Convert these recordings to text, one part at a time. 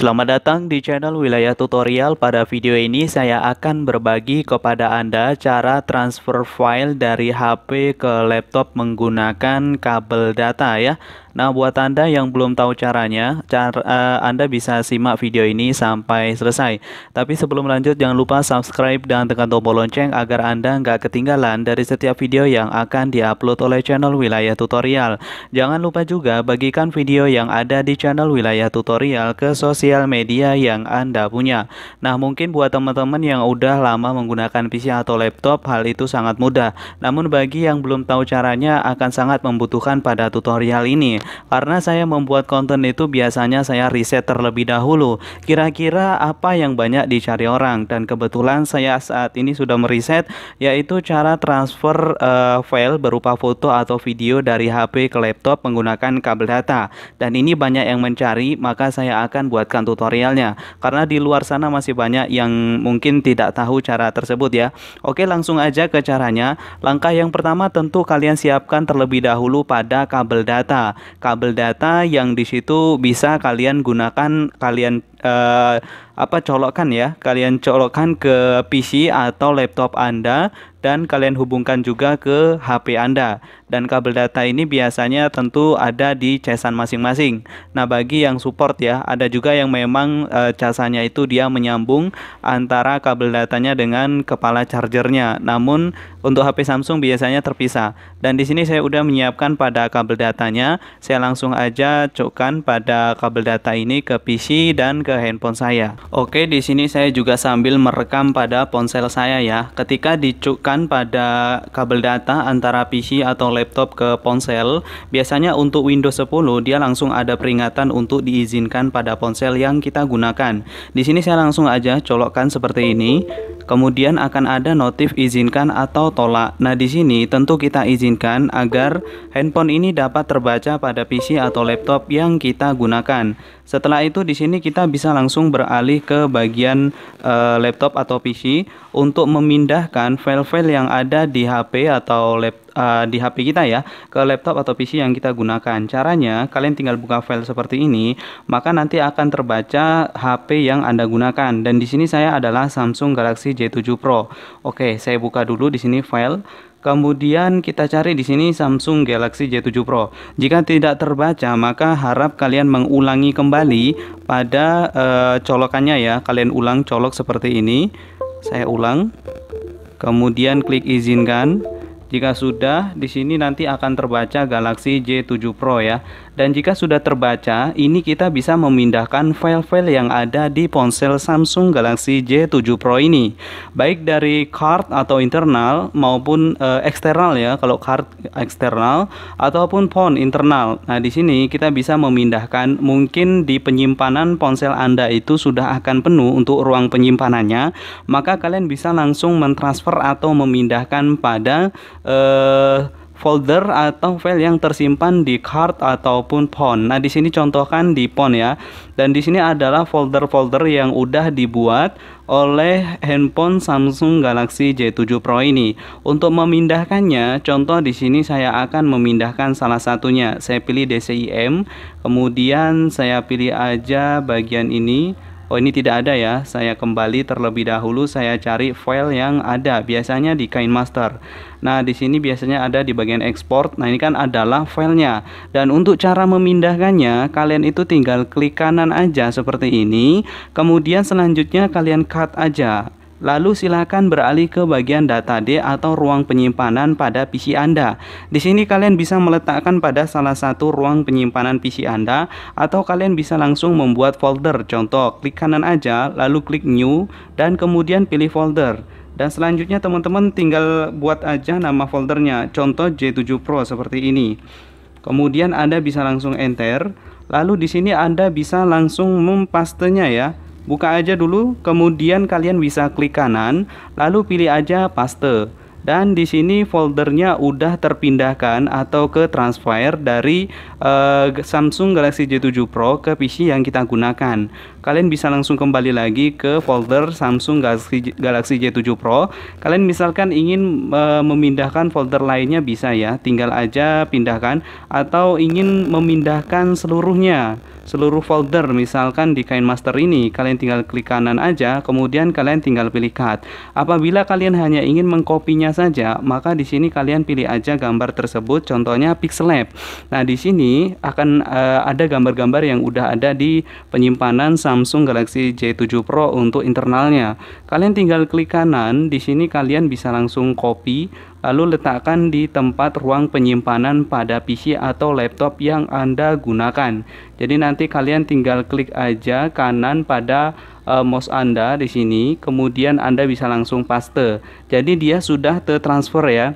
Selamat datang di channel Wilayah Tutorial. Pada video ini saya akan berbagi kepada Anda cara transfer file dari HP ke laptop menggunakan kabel data ya. Nah, buat Anda yang belum tahu caranya, cara uh, eh, Anda bisa simak video ini sampai selesai. Tapi sebelum lanjut jangan lupa subscribe dan tekan tombol lonceng agar Anda nggak ketinggalan dari setiap video yang akan diupload oleh channel Wilayah Tutorial. Jangan lupa juga bagikan video yang ada di channel Wilayah Tutorial ke sosial sosial media yang Anda punya. Nah, mungkin buat teman-teman yang udah lama menggunakan PC atau laptop, hal itu sangat mudah. Namun bagi yang belum tahu caranya akan sangat membutuhkan pada tutorial ini. Karena saya membuat konten itu biasanya saya riset terlebih dahulu. Kira-kira apa yang banyak dicari orang dan kebetulan saya saat ini sudah meriset yaitu cara transfer uh, file berupa foto atau video dari HP ke laptop menggunakan kabel data. Dan ini banyak yang mencari, maka saya akan buatkan menyaksikan tutorialnya karena di luar sana masih banyak yang mungkin tidak tahu cara tersebut ya. Oke, langsung aja ke caranya. Langkah yang pertama tentu kalian siapkan terlebih dahulu pada kabel data. Kabel data yang disitu bisa kalian gunakan kalian eh, apa colokkan ya. Kalian colokkan ke PC atau laptop Anda dan kalian hubungkan juga ke HP Anda. Dan kabel data ini biasanya tentu ada di casan masing-masing. Nah, bagi yang support ya, ada juga yang memang e, eh, casannya itu dia menyambung antara kabel datanya dengan kepala chargernya. Namun untuk HP Samsung biasanya terpisah. Dan di sini saya udah menyiapkan pada kabel datanya. Saya langsung aja cokkan pada kabel data ini ke PC dan ke handphone saya. Oke, di sini saya juga sambil merekam pada ponsel saya ya. Ketika dicukkan dihubungkan pada kabel data antara PC atau laptop ke ponsel, biasanya untuk Windows 10 dia langsung ada peringatan untuk diizinkan pada ponsel yang kita gunakan. Di sini saya langsung aja colokkan seperti ini kemudian akan ada notif izinkan atau tolak. Nah, di sini tentu kita izinkan agar handphone ini dapat terbaca pada PC atau laptop yang kita gunakan. Setelah itu di sini kita bisa langsung beralih ke bagian e, laptop atau PC untuk memindahkan file-file yang ada di HP atau laptop uh, di HP kita ya ke laptop atau PC yang kita gunakan. Caranya kalian tinggal buka file seperti ini, maka nanti akan terbaca HP yang Anda gunakan. Dan di sini saya adalah Samsung Galaxy J7 Pro. Oke, saya buka dulu di sini file Kemudian kita cari di sini Samsung Galaxy J7 Pro. Jika tidak terbaca, maka harap kalian mengulangi kembali pada e, colokannya ya. Kalian ulang colok seperti ini. Saya ulang. Kemudian klik izinkan. Jika sudah, di sini nanti akan terbaca Galaxy J7 Pro ya. Dan jika sudah terbaca, ini kita bisa memindahkan file-file yang ada di ponsel Samsung Galaxy J7 Pro ini. Baik dari card atau internal maupun e, eksternal ya, kalau card eksternal ataupun phone internal. Nah, di sini kita bisa memindahkan mungkin di penyimpanan ponsel Anda itu sudah akan penuh untuk ruang penyimpanannya, maka kalian bisa langsung mentransfer atau memindahkan pada e, folder atau file yang tersimpan di card ataupun pon. Nah, di sini contohkan di pon ya. Dan di sini adalah folder-folder yang udah dibuat oleh handphone Samsung Galaxy J7 Pro ini. Untuk memindahkannya, contoh di sini saya akan memindahkan salah satunya. Saya pilih DCIM, kemudian saya pilih aja bagian ini oh ini tidak ada ya saya kembali terlebih dahulu saya cari file yang ada biasanya di kain master nah di sini biasanya ada di bagian export nah ini kan adalah filenya dan untuk cara memindahkannya kalian itu tinggal klik kanan aja seperti ini kemudian selanjutnya kalian cut aja Lalu silakan beralih ke bagian data D atau ruang penyimpanan pada PC Anda. Di sini kalian bisa meletakkan pada salah satu ruang penyimpanan PC Anda atau kalian bisa langsung membuat folder. Contoh, klik kanan aja, lalu klik new dan kemudian pilih folder. Dan selanjutnya teman-teman tinggal buat aja nama foldernya. Contoh J7 Pro seperti ini. Kemudian Anda bisa langsung enter. Lalu di sini Anda bisa langsung mempastenya ya buka aja dulu kemudian kalian bisa klik kanan lalu pilih aja paste dan di sini foldernya udah terpindahkan atau ke transfer dari uh, Samsung Galaxy J7 Pro ke PC yang kita gunakan kalian bisa langsung kembali lagi ke folder Samsung Galaxy, J7 Pro kalian misalkan ingin e, memindahkan folder lainnya bisa ya tinggal aja pindahkan atau ingin memindahkan seluruhnya seluruh folder misalkan di kain master ini kalian tinggal klik kanan aja kemudian kalian tinggal pilih cut apabila kalian hanya ingin mengkopinya saja maka di sini kalian pilih aja gambar tersebut contohnya Pixel Lab. nah di sini akan e, ada gambar-gambar yang udah ada di penyimpanan Samsung Galaxy J7 Pro untuk internalnya. Kalian tinggal klik kanan, di sini kalian bisa langsung copy lalu letakkan di tempat ruang penyimpanan pada PC atau laptop yang Anda gunakan. Jadi nanti kalian tinggal klik aja kanan pada uh, mouse Anda di sini, kemudian Anda bisa langsung paste. Jadi dia sudah tertransfer ya.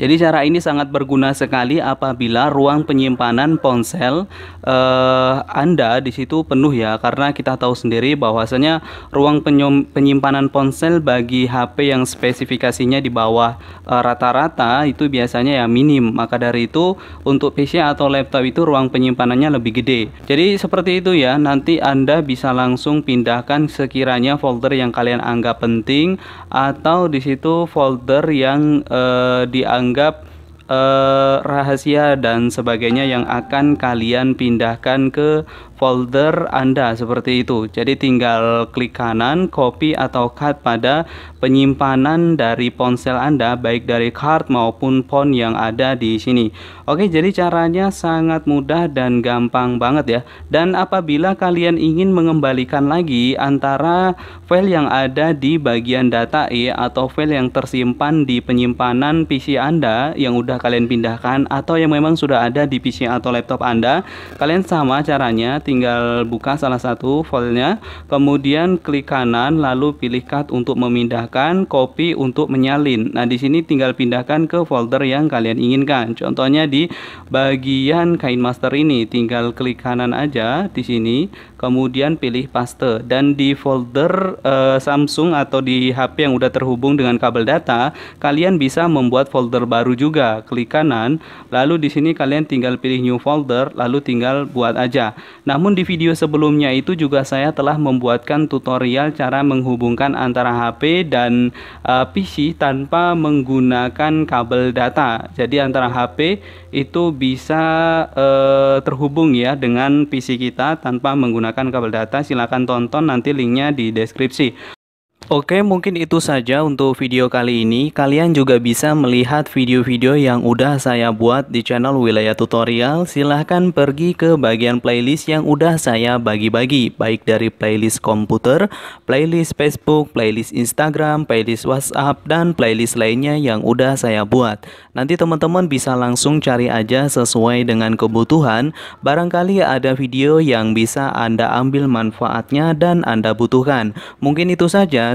Jadi cara ini sangat berguna sekali apabila ruang penyimpanan ponsel eh, Anda di situ penuh ya karena kita tahu sendiri bahwasanya ruang penyimpanan ponsel bagi HP yang spesifikasinya di bawah eh, rata-rata eh, itu biasanya ya minim. Maka dari itu untuk PC atau laptop itu ruang penyimpanannya lebih gede. Jadi seperti itu ya. Nanti Anda bisa langsung pindahkan sekiranya folder yang kalian anggap penting atau di situ folder yang eh, dianggap dianggap eh, rahasia dan sebagainya yang akan kalian pindahkan ke folder Anda seperti itu. Jadi tinggal klik kanan, copy atau cut pada penyimpanan dari ponsel Anda baik dari card maupun phone yang ada di sini. Oke, jadi caranya sangat mudah dan gampang banget ya. Dan apabila kalian ingin mengembalikan lagi antara file yang ada di bagian data E atau file yang tersimpan di penyimpanan PC Anda yang udah kalian pindahkan atau yang memang sudah ada di PC atau laptop Anda, kalian sama caranya tinggal buka salah satu filenya, kemudian klik kanan lalu pilih cut untuk memindahkan, copy untuk menyalin. Nah, di sini tinggal pindahkan ke folder yang kalian inginkan. Contohnya di bagian kain master ini tinggal klik kanan aja di sini, kemudian pilih paste dan di folder uh, Samsung atau di HP yang udah terhubung dengan kabel data, kalian bisa membuat folder baru juga klik kanan, lalu di sini kalian tinggal pilih new folder, lalu tinggal buat aja. Namun di video sebelumnya itu juga saya telah membuatkan tutorial cara menghubungkan antara HP dan uh, eh, PC tanpa menggunakan kabel data. Jadi antara HP itu bisa uh, terhubung ya dengan PC kita tanpa menggunakan kabel data. Silahkan tonton nanti linknya di deskripsi. Oke, mungkin itu saja untuk video kali ini. Kalian juga bisa melihat video-video yang udah saya buat di channel Wilayah Tutorial. Silahkan pergi ke bagian playlist yang udah saya bagi-bagi, baik dari playlist komputer, playlist Facebook, playlist Instagram, playlist WhatsApp, dan playlist lainnya yang udah saya buat. Nanti teman-teman bisa langsung cari aja sesuai dengan kebutuhan. Barangkali ada video yang bisa Anda ambil manfaatnya dan Anda butuhkan. Mungkin itu saja